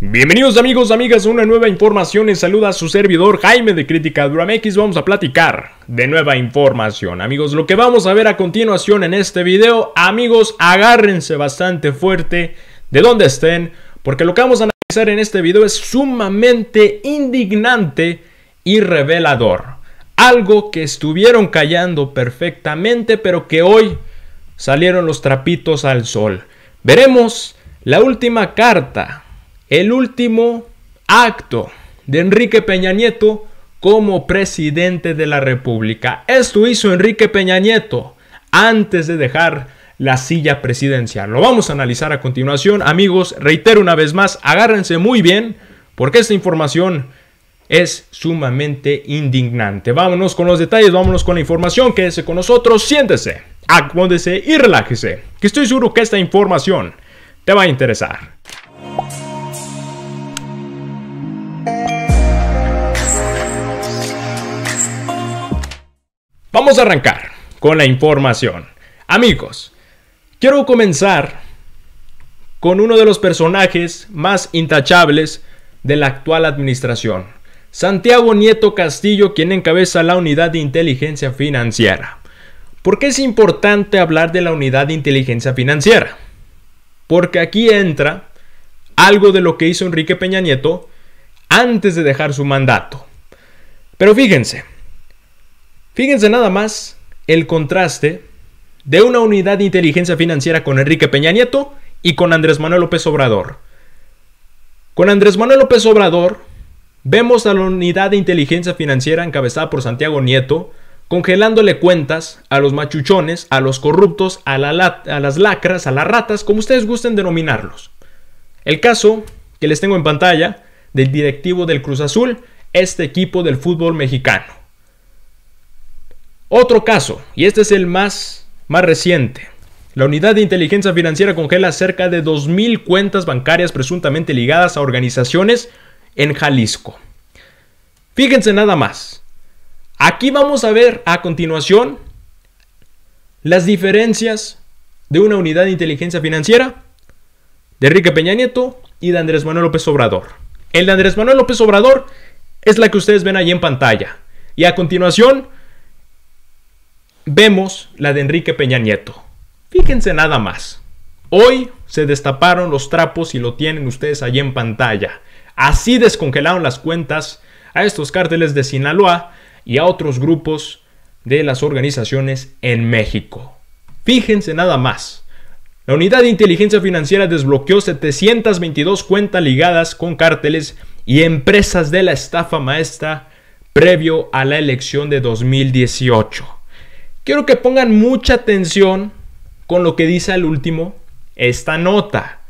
Bienvenidos amigos, amigas, una nueva información. En saluda a su servidor Jaime de Crítica Dramex. Vamos a platicar de nueva información. Amigos, lo que vamos a ver a continuación en este video, amigos, agárrense bastante fuerte de donde estén, porque lo que vamos a analizar en este video es sumamente indignante y revelador. Algo que estuvieron callando perfectamente, pero que hoy salieron los trapitos al sol. Veremos la última carta el último acto de Enrique Peña Nieto como presidente de la República. Esto hizo Enrique Peña Nieto antes de dejar la silla presidencial. Lo vamos a analizar a continuación. Amigos, reitero una vez más, agárrense muy bien porque esta información es sumamente indignante. Vámonos con los detalles, vámonos con la información, quédese con nosotros, siéntese, acomódese y relájese, que estoy seguro que esta información te va a interesar. Vamos a arrancar con la información. Amigos, quiero comenzar con uno de los personajes más intachables de la actual administración, Santiago Nieto Castillo, quien encabeza la unidad de inteligencia financiera. ¿Por qué es importante hablar de la unidad de inteligencia financiera? Porque aquí entra algo de lo que hizo Enrique Peña Nieto antes de dejar su mandato. Pero fíjense, Fíjense nada más el contraste de una unidad de inteligencia financiera con Enrique Peña Nieto y con Andrés Manuel López Obrador. Con Andrés Manuel López Obrador vemos a la unidad de inteligencia financiera encabezada por Santiago Nieto congelándole cuentas a los machuchones, a los corruptos, a, a las lacras, a las ratas, como ustedes gusten denominarlos. El caso que les tengo en pantalla del directivo del Cruz Azul, este equipo del fútbol mexicano. Otro caso, y este es el más, más reciente. La unidad de inteligencia financiera congela cerca de 2.000 cuentas bancarias presuntamente ligadas a organizaciones en Jalisco. Fíjense nada más. Aquí vamos a ver a continuación las diferencias de una unidad de inteligencia financiera de Enrique Peña Nieto y de Andrés Manuel López Obrador. El de Andrés Manuel López Obrador es la que ustedes ven ahí en pantalla. Y a continuación vemos la de Enrique Peña Nieto. Fíjense nada más. Hoy se destaparon los trapos y lo tienen ustedes allí en pantalla. Así descongelaron las cuentas a estos cárteles de Sinaloa y a otros grupos de las organizaciones en México. Fíjense nada más. La Unidad de Inteligencia Financiera desbloqueó 722 cuentas ligadas con cárteles y empresas de la estafa maestra previo a la elección de 2018. Quiero que pongan mucha atención con lo que dice al último esta nota.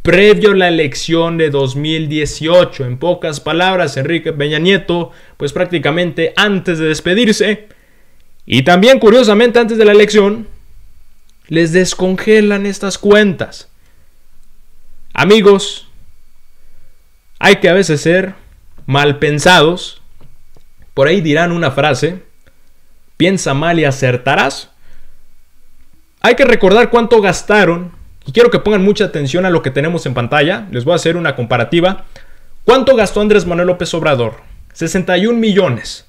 Previo a la elección de 2018, en pocas palabras, Enrique Peña Nieto, pues prácticamente antes de despedirse, y también curiosamente antes de la elección, les descongelan estas cuentas. Amigos, hay que a veces ser mal pensados. Por ahí dirán una frase Piensa mal y acertarás. Hay que recordar cuánto gastaron. Y quiero que pongan mucha atención a lo que tenemos en pantalla. Les voy a hacer una comparativa. ¿Cuánto gastó Andrés Manuel López Obrador? 61 millones.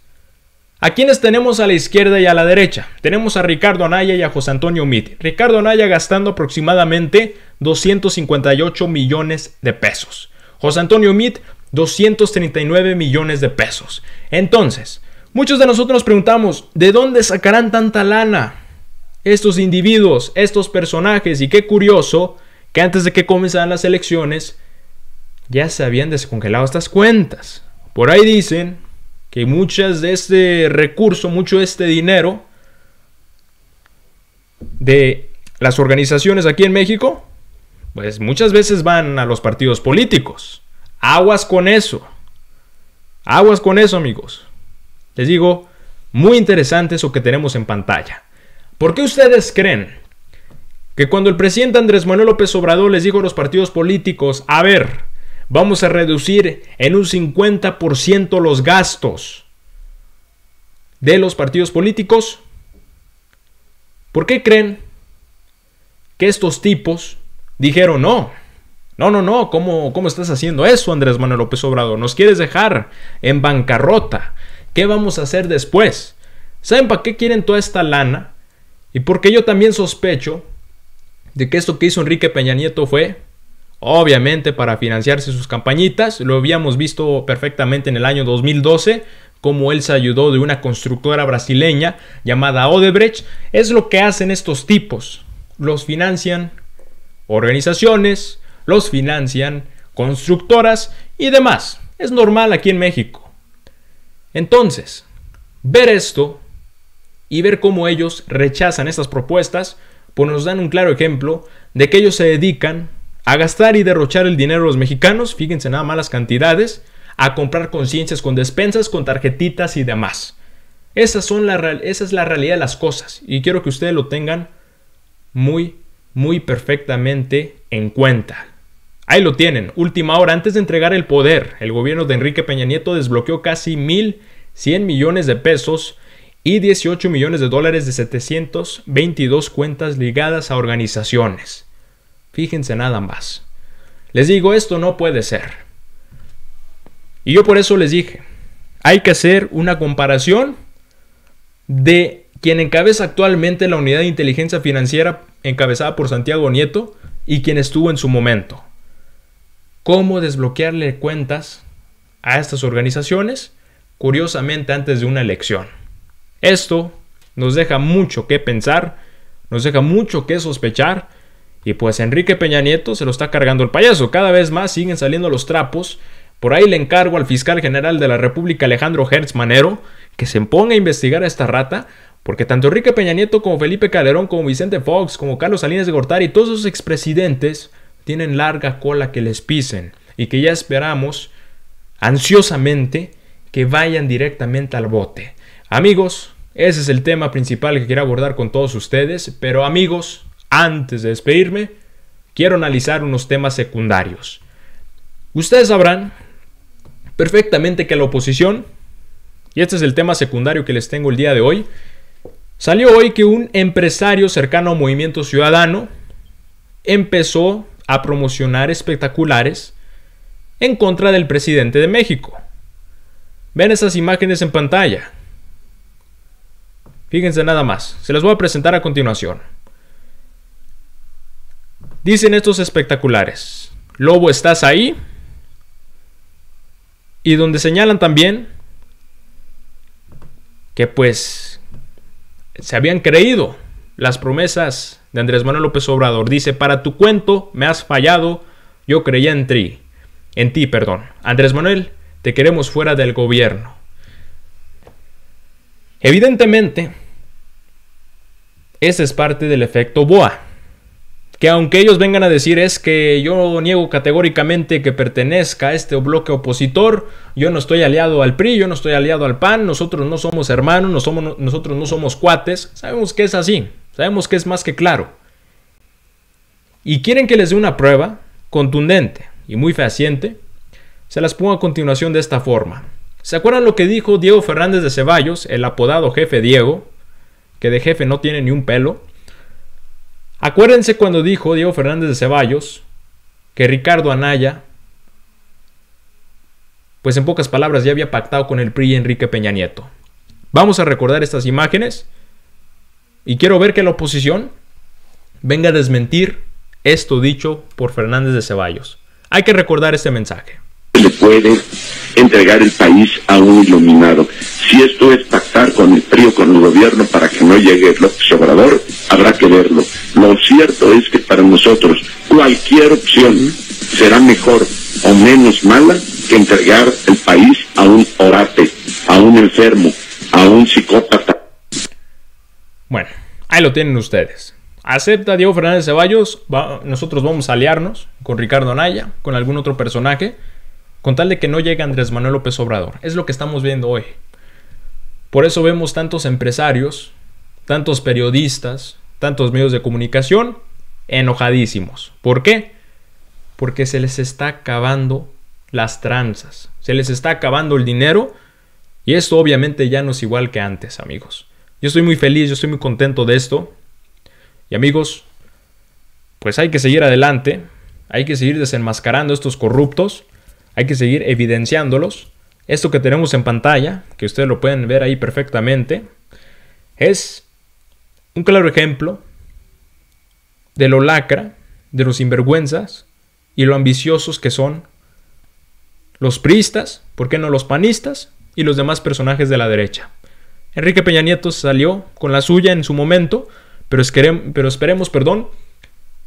¿A quiénes tenemos a la izquierda y a la derecha? Tenemos a Ricardo Anaya y a José Antonio Mit. Ricardo Anaya gastando aproximadamente 258 millones de pesos. José Antonio Mit, 239 millones de pesos. Entonces, Muchos de nosotros nos preguntamos, ¿de dónde sacarán tanta lana estos individuos, estos personajes? Y qué curioso que antes de que comenzaran las elecciones ya se habían descongelado estas cuentas. Por ahí dicen que muchas de este recurso, mucho de este dinero de las organizaciones aquí en México, pues muchas veces van a los partidos políticos. Aguas con eso. Aguas con eso, amigos les digo, muy interesante eso que tenemos en pantalla. ¿Por qué ustedes creen que cuando el presidente Andrés Manuel López Obrador les dijo a los partidos políticos, a ver, vamos a reducir en un 50% los gastos de los partidos políticos? ¿Por qué creen que estos tipos dijeron no? No, no, no, ¿cómo, cómo estás haciendo eso, Andrés Manuel López Obrador? Nos quieres dejar en bancarrota. ¿Qué vamos a hacer después? ¿Saben para qué quieren toda esta lana? Y porque yo también sospecho de que esto que hizo Enrique Peña Nieto fue, obviamente, para financiarse sus campañitas. Lo habíamos visto perfectamente en el año 2012, como él se ayudó de una constructora brasileña llamada Odebrecht. Es lo que hacen estos tipos. Los financian organizaciones, los financian constructoras y demás. Es normal aquí en México. Entonces, ver esto y ver cómo ellos rechazan estas propuestas, pues nos dan un claro ejemplo de que ellos se dedican a gastar y derrochar el dinero de los mexicanos, fíjense nada más las cantidades, a comprar conciencias con despensas, con tarjetitas y demás. esa es la realidad de las cosas y quiero que ustedes lo tengan muy, muy perfectamente en cuenta. Ahí lo tienen, última hora, antes de entregar el poder, el gobierno de Enrique Peña Nieto desbloqueó casi 1.100 millones de pesos y 18 millones de dólares de 722 cuentas ligadas a organizaciones. Fíjense nada más. Les digo, esto no puede ser. Y yo por eso les dije, hay que hacer una comparación de quien encabeza actualmente la unidad de inteligencia financiera encabezada por Santiago Nieto y quien estuvo en su momento cómo desbloquearle cuentas a estas organizaciones, curiosamente antes de una elección. Esto nos deja mucho que pensar, nos deja mucho que sospechar, y pues Enrique Peña Nieto se lo está cargando el payaso. Cada vez más siguen saliendo los trapos. Por ahí le encargo al fiscal general de la República, Alejandro Hertz Manero, que se ponga a investigar a esta rata, porque tanto Enrique Peña Nieto como Felipe Calderón, como Vicente Fox, como Carlos Salinas de Gortari, todos esos expresidentes tienen larga cola que les pisen y que ya esperamos ansiosamente que vayan directamente al bote. Amigos, ese es el tema principal que quiero abordar con todos ustedes, pero amigos, antes de despedirme, quiero analizar unos temas secundarios. Ustedes sabrán perfectamente que la oposición, y este es el tema secundario que les tengo el día de hoy, salió hoy que un empresario cercano a Movimiento Ciudadano empezó a promocionar espectaculares en contra del presidente de México. Ven esas imágenes en pantalla. Fíjense nada más, se las voy a presentar a continuación. Dicen estos espectaculares, Lobo, ¿estás ahí? Y donde señalan también que pues se habían creído las promesas de Andrés Manuel López Obrador. Dice, para tu cuento me has fallado, yo creía en ti. En ti, perdón. Andrés Manuel, te queremos fuera del gobierno. Evidentemente, ese es parte del efecto BOA que aunque ellos vengan a decir es que yo niego categóricamente que pertenezca a este bloque opositor, yo no estoy aliado al PRI, yo no estoy aliado al PAN, nosotros no somos hermanos, nosotros no somos cuates, sabemos que es así, sabemos que es más que claro. Y quieren que les dé una prueba contundente y muy fehaciente, se las pongo a continuación de esta forma. ¿Se acuerdan lo que dijo Diego Fernández de Ceballos, el apodado jefe Diego, que de jefe no tiene ni un pelo? Acuérdense cuando dijo Diego Fernández de Ceballos que Ricardo Anaya, pues en pocas palabras, ya había pactado con el PRI Enrique Peña Nieto. Vamos a recordar estas imágenes y quiero ver que la oposición venga a desmentir esto dicho por Fernández de Ceballos. Hay que recordar este mensaje le puede entregar el país a un iluminado. Si esto es pactar con el frío, con el gobierno para que no llegue el Obrador, habrá que verlo. Lo cierto es que para nosotros cualquier opción será mejor o menos mala que entregar el país a un orate, a un enfermo, a un psicópata. Bueno, ahí lo tienen ustedes. Acepta Diego Fernández Ceballos, nosotros vamos a aliarnos con Ricardo Anaya, con algún otro personaje con tal de que no llegue Andrés Manuel López Obrador. Es lo que estamos viendo hoy. Por eso vemos tantos empresarios, tantos periodistas, tantos medios de comunicación enojadísimos. ¿Por qué? Porque se les está acabando las tranzas, se les está acabando el dinero y esto obviamente ya no es igual que antes, amigos. Yo estoy muy feliz, yo estoy muy contento de esto. Y amigos, pues hay que seguir adelante, hay que seguir desenmascarando a estos corruptos hay que seguir evidenciándolos. Esto que tenemos en pantalla, que ustedes lo pueden ver ahí perfectamente, es un claro ejemplo de lo lacra, de los sinvergüenzas y lo ambiciosos que son los priistas, ¿por qué no los panistas? y los demás personajes de la derecha. Enrique Peña Nieto salió con la suya en su momento, pero, esperemos, perdón,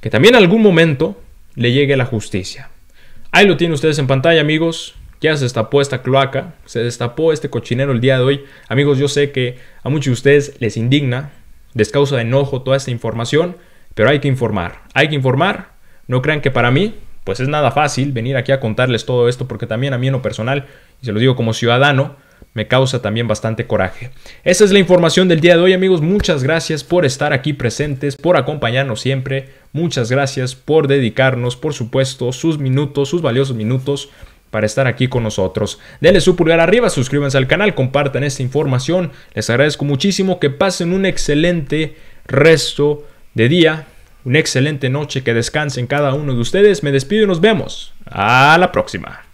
que también algún momento le llegue la justicia. Ahí lo tienen ustedes en pantalla, amigos. Ya se destapó esta cloaca, se destapó este cochinero el día de hoy. Amigos, yo sé que a muchos de ustedes les indigna, les causa de enojo toda esta información, pero hay que informar, hay que informar. No crean que para mí, pues es nada fácil venir aquí a contarles todo esto, porque también a mí en lo personal, y se lo digo como ciudadano, me causa también bastante coraje. Esa es la información del día de hoy amigos, muchas gracias por estar aquí presentes, por acompañarnos siempre, muchas gracias por dedicarnos, por supuesto, sus minutos, sus valiosos minutos para estar aquí con nosotros. Denle su pulgar arriba, suscríbanse al canal, compartan esta información. Les agradezco muchísimo que pasen un excelente resto de día, una excelente noche, que descansen cada uno de ustedes. Me despido y nos vemos. A la próxima.